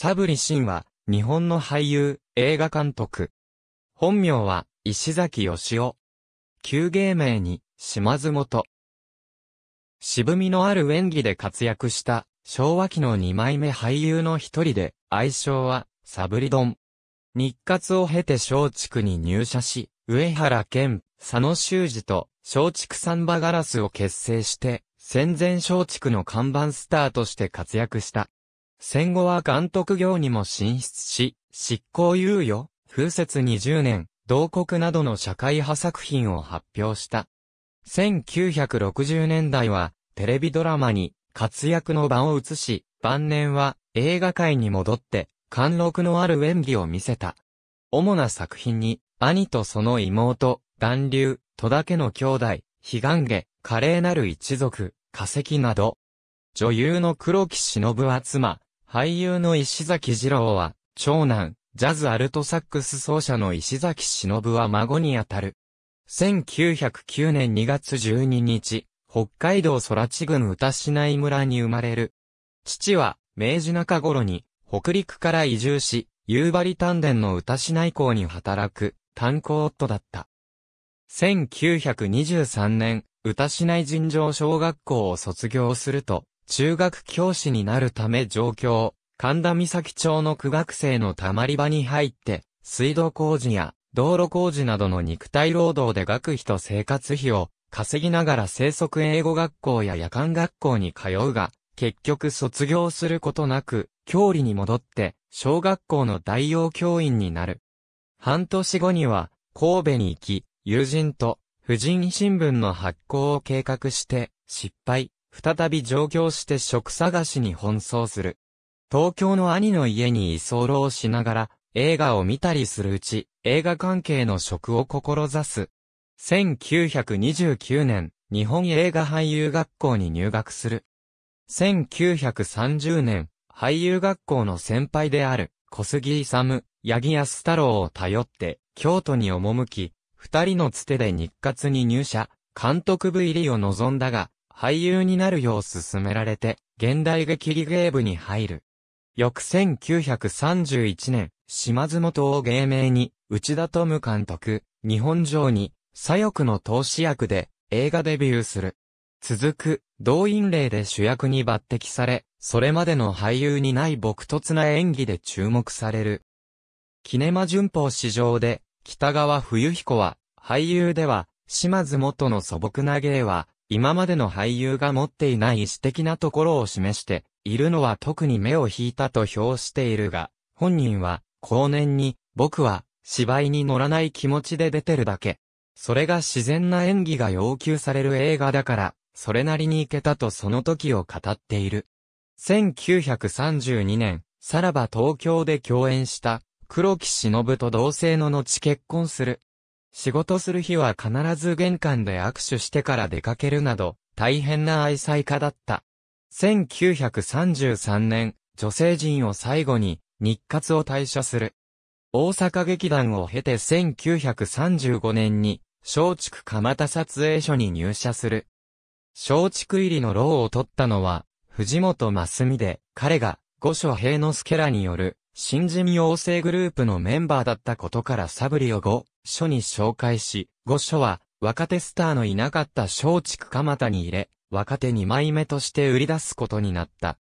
サブリシンは、日本の俳優、映画監督。本名は、石崎義夫。旧芸名に、島津元。渋みのある演技で活躍した、昭和期の二枚目俳優の一人で、愛称は、サブリドン。日活を経て松竹に入社し、上原健、佐野修二と、松竹サンバガラスを結成して、戦前松竹の看板スターとして活躍した。戦後は監督業にも進出し、執行猶予、風雪20年、同国などの社会派作品を発表した。1960年代は、テレビドラマに活躍の場を移し、晩年は映画界に戻って、貫禄のある演技を見せた。主な作品に、兄とその妹、暖流、戸田家の兄弟、悲願家、華麗なる一族、化石など。女優の黒木忍は妻、俳優の石崎二郎は、長男、ジャズアルトサックス奏者の石崎忍は孫にあたる。1909年2月12日、北海道空地郡歌市内村に生まれる。父は、明治中頃に、北陸から移住し、夕張丹田の歌市内港に働く、炭鉱夫だった。1923年、歌市内尋常小学校を卒業すると、中学教師になるため上京、神田岬町の区学生のたまり場に入って、水道工事や道路工事などの肉体労働で学費と生活費を稼ぎながら生息英語学校や夜間学校に通うが、結局卒業することなく、教理に戻って、小学校の代用教員になる。半年後には、神戸に行き、友人と、婦人新聞の発行を計画して、失敗。再び上京して職探しに奔走する。東京の兄の家に居候しながら、映画を見たりするうち、映画関係の職を志す。1929年、日本映画俳優学校に入学する。1930年、俳優学校の先輩である、小杉勇、八木安太郎を頼って、京都に赴き、二人のつてで日活に入社、監督部入りを望んだが、俳優になるよう勧められて、現代劇理芸部に入る。翌1931年、島津元を芸名に、内田富監督、日本城に、左翼の投資役で、映画デビューする。続く、動員令で主役に抜擢され、それまでの俳優にない朴突な演技で注目される。キネマ旬報史上で、北川冬彦は、俳優では、島津元の素朴な芸は、今までの俳優が持っていない意思的なところを示しているのは特に目を引いたと評しているが、本人は後年に僕は芝居に乗らない気持ちで出てるだけ。それが自然な演技が要求される映画だから、それなりにいけたとその時を語っている。1932年、さらば東京で共演した黒木忍と同性の後結婚する。仕事する日は必ず玄関で握手してから出かけるなど、大変な愛妻家だった。1933年、女性陣を最後に、日活を退社する。大阪劇団を経て1935年に、松竹蒲田撮影所に入社する。松竹入りの牢を取ったのは、藤本真澄で、彼が、五所平之助らによる、新人王成グループのメンバーだったことからサブリを5、書に紹介し、5書は、若手スターのいなかった松竹蒲田に入れ、若手2枚目として売り出すことになった。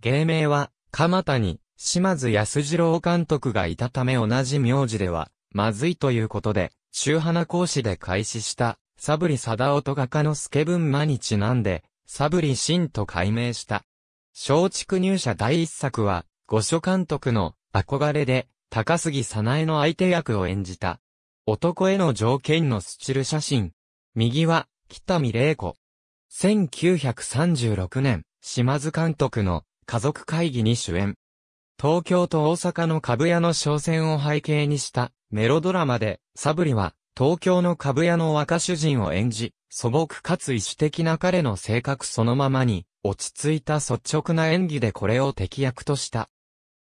芸名は、蒲田に、島津安二郎監督がいたため同じ名字では、まずいということで、中花講師で開始した、サブリ貞夫と画家の助ンマにちなんで、サブリシンと改名した。松竹入社第一作は、五所監督の憧れで、高杉早苗の相手役を演じた。男への条件のスチル写真。右は、北見玲子。1936年、島津監督の家族会議に主演。東京と大阪の株屋の商戦を背景にしたメロドラマで、サブリは東京の株屋の若主人を演じ、素朴かつ意志的な彼の性格そのままに、落ち着いた率直な演技でこれを敵役とした。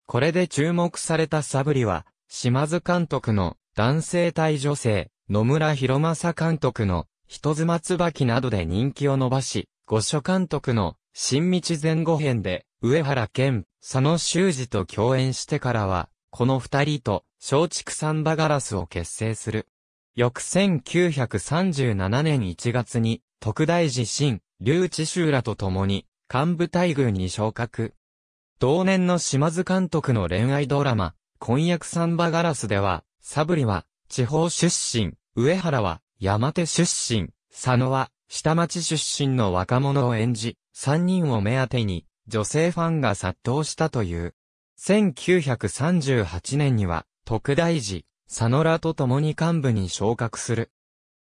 これで注目されたサブリは、島津監督の男性対女性、野村博正監督の、人妻椿などで人気を伸ばし、五所監督の、新道前後編で、上原健、佐野修二と共演してからは、この二人と、松竹三馬ガラスを結成する。翌1937年1月に、特大寺新、竜智修らと共に、幹部待遇に昇格。同年の島津監督の恋愛ドラマ、婚約サンバガラスでは、サブリは、地方出身、上原は、山手出身、佐野は、下町出身の若者を演じ、三人を目当てに、女性ファンが殺到したという。1938年には、特大寺、佐野らと共に幹部に昇格する。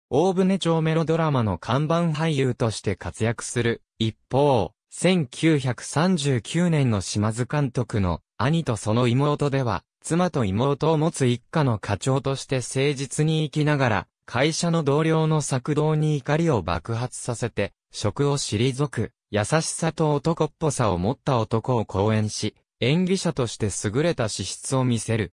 大船町メロドラマの看板俳優として活躍する。一方、1939年の島津監督の兄とその妹では、妻と妹を持つ一家の課長として誠実に生きながら、会社の同僚の作動に怒りを爆発させて、職を退く、優しさと男っぽさを持った男を講演し、演技者として優れた資質を見せる。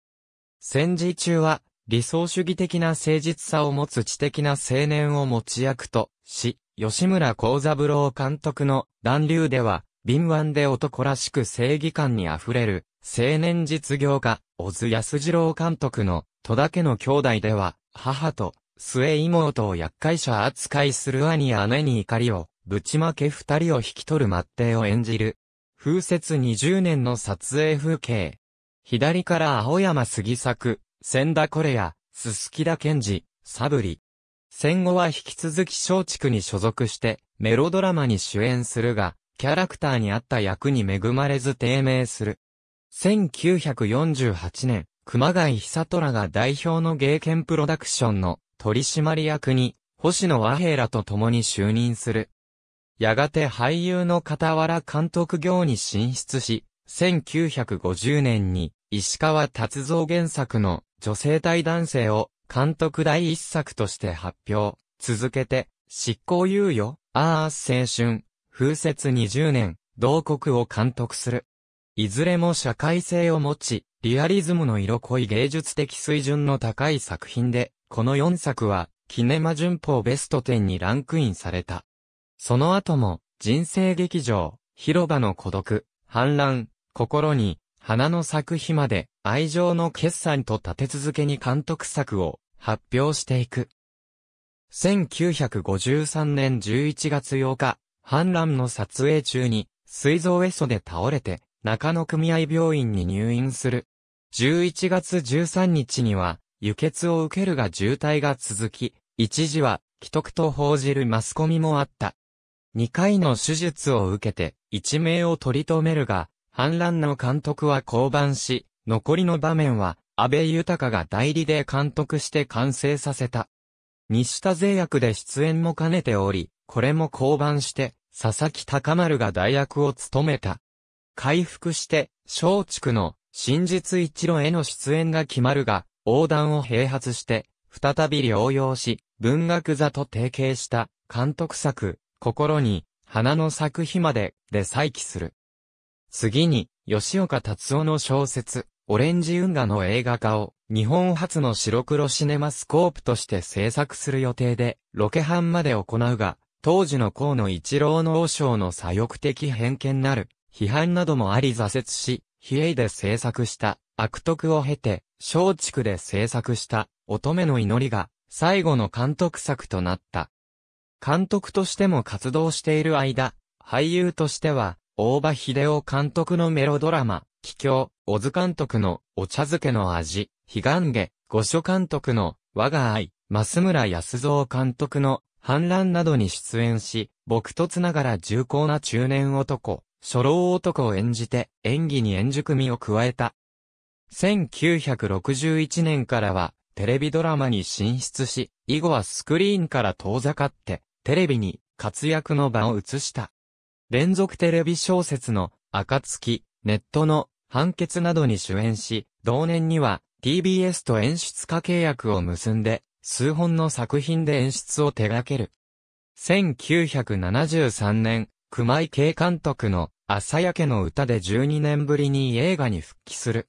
戦時中は、理想主義的な誠実さを持つ知的な青年を持ち役とし、吉村幸三郎監督の暖流では、敏腕で男らしく正義感に溢れる青年実業家、小津安二郎監督の戸田家の兄弟では、母と末妹を厄介者扱いする兄姉に怒りを、ぶちまけ二人を引き取る末帝を演じる。風雪二十年の撮影風景。左から青山杉作、千田コレア、すすきだ賢治、サブリ。戦後は引き続き松竹に所属して、メロドラマに主演するが、キャラクターに合った役に恵まれず低迷する。1948年、熊谷久虎が代表の芸犬プロダクションの取締役に、星野和平らと共に就任する。やがて俳優の傍ら監督業に進出し、1950年に石川達造原作の女性対男性を監督第一作として発表。続けて、執行猶予、ああ青春、風雪20年、同国を監督する。いずれも社会性を持ち、リアリズムの色濃い芸術的水準の高い作品で、この4作は、キネマ旬報ベスト10にランクインされた。その後も、人生劇場、広場の孤独、反乱、心に、花の作品まで、愛情の決算と立て続けに監督作を発表していく。1953年11月8日、反乱の撮影中に、水蔵エソで倒れて、中野組合病院に入院する。11月13日には、輸血を受けるが渋滞が続き、一時は、既得と報じるマスコミもあった。2回の手術を受けて、一命を取り留めるが、反乱の監督は降板し、残りの場面は、安倍豊が代理で監督して完成させた。西田税役で出演も兼ねており、これも降板して、佐々木高丸が代役を務めた。回復して、松竹の真実一路への出演が決まるが、横断を併発して、再び療養し、文学座と提携した監督作、心に、花の咲く日まで、で再起する。次に、吉岡達夫の小説、オレンジ運河の映画化を、日本初の白黒シネマスコープとして制作する予定で、ロケハンまで行うが、当時の河野一郎の王将の左翼的偏見なる、批判などもあり挫折し、比叡で制作した悪徳を経て、松竹で制作した乙女の祈りが最後の監督作となった。監督としても活動している間、俳優としては、大場秀夫監督のメロドラマ、奇境、小津監督のお茶漬けの味、悲願下、御所監督の我が愛、増村康造監督の反乱などに出演し、とつながら重厚な中年男、初老男を演じて演技に演熟味を加えた。1961年からはテレビドラマに進出し、以後はスクリーンから遠ざかってテレビに活躍の場を移した。連続テレビ小説の暁、ネットの判決などに主演し、同年には TBS と演出家契約を結んで、数本の作品で演出を手掛ける。1973年、熊井慶監督の朝焼けの歌で12年ぶりに映画に復帰する。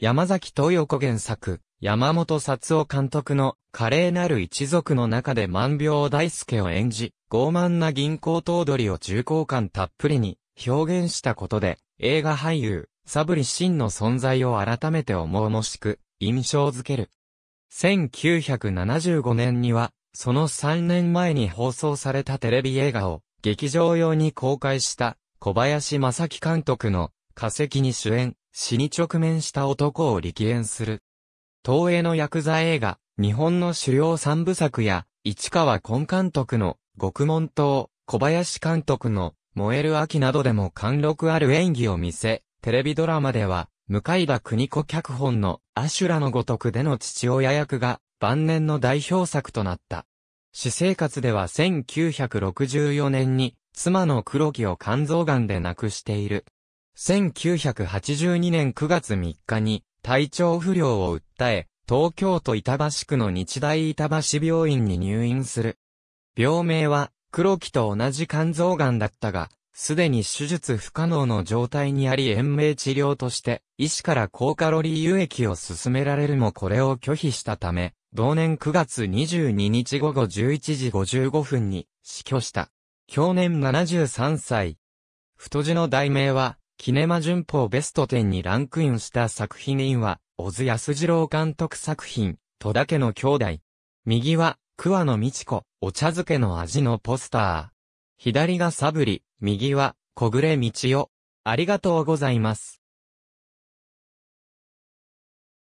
山崎東横原作、山本幸夫監督の華麗なる一族の中で万病大輔を演じ、傲慢な銀行頭取を重厚感たっぷりに表現したことで、映画俳優、サブリシンの存在を改めて思うもしく、印象づける。1975年には、その3年前に放送されたテレビ映画を、劇場用に公開した小林正樹監督の化石に主演、死に直面した男を力演する。東映の薬剤映画、日本の主要三部作や、市川根監督の極門島、小林監督の燃える秋などでも貫禄ある演技を見せ、テレビドラマでは、向田邦子脚本のアシュラのごとくでの父親役が晩年の代表作となった。私生活では1964年に妻の黒木を肝臓癌で亡くしている。1982年9月3日に体調不良を訴え、東京都板橋区の日大板橋病院に入院する。病名は黒木と同じ肝臓癌だったが、すでに手術不可能の状態にあり延命治療として、医師から高カロリー輸液を勧められるもこれを拒否したため、同年9月22日午後11時55分に死去した。去年73歳。太字の題名は、キネマ旬報ベスト10にランクインした作品員は、小津安二郎監督作品、戸田家の兄弟。右は、桑野美智子、お茶漬けの味のポスター。左がサブリ、右は、小暮道夫。ありがとうございます。